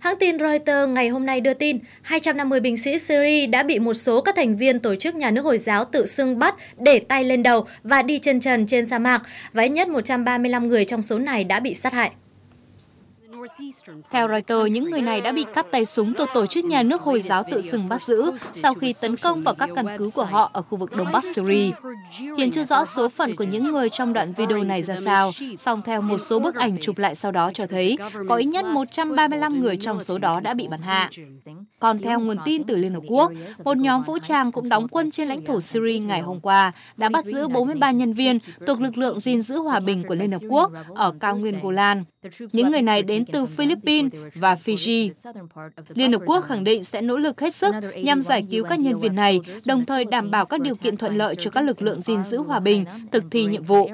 Hãng tin Reuters ngày hôm nay đưa tin 250 binh sĩ Syria đã bị một số các thành viên tổ chức nhà nước Hồi giáo tự xưng bắt để tay lên đầu và đi chân trần trên sa mạc, và ít nhất 135 người trong số này đã bị sát hại. Theo Reuters, những người này đã bị cắt tay súng từ tổ chức nhà nước Hồi giáo tự xưng bắt giữ sau khi tấn công vào các căn cứ của họ ở khu vực Đông Bắc Syria. Hiện chưa rõ số phận của những người trong đoạn video này ra sao, song theo một số bức ảnh chụp lại sau đó cho thấy có ít nhất 135 người trong số đó đã bị bắn hạ. Còn theo nguồn tin từ Liên Hợp Quốc, một nhóm vũ trang cũng đóng quân trên lãnh thổ Syria ngày hôm qua đã bắt giữ 43 nhân viên thuộc lực lượng gìn giữ hòa bình của Liên Hợp Quốc ở cao nguyên Golan. Những người này đến từ từ Philippines và Fiji. Liên Hợp Quốc khẳng định sẽ nỗ lực hết sức nhằm giải cứu các nhân viên này, đồng thời đảm bảo các điều kiện thuận lợi cho các lực lượng gìn giữ hòa bình thực thi nhiệm vụ.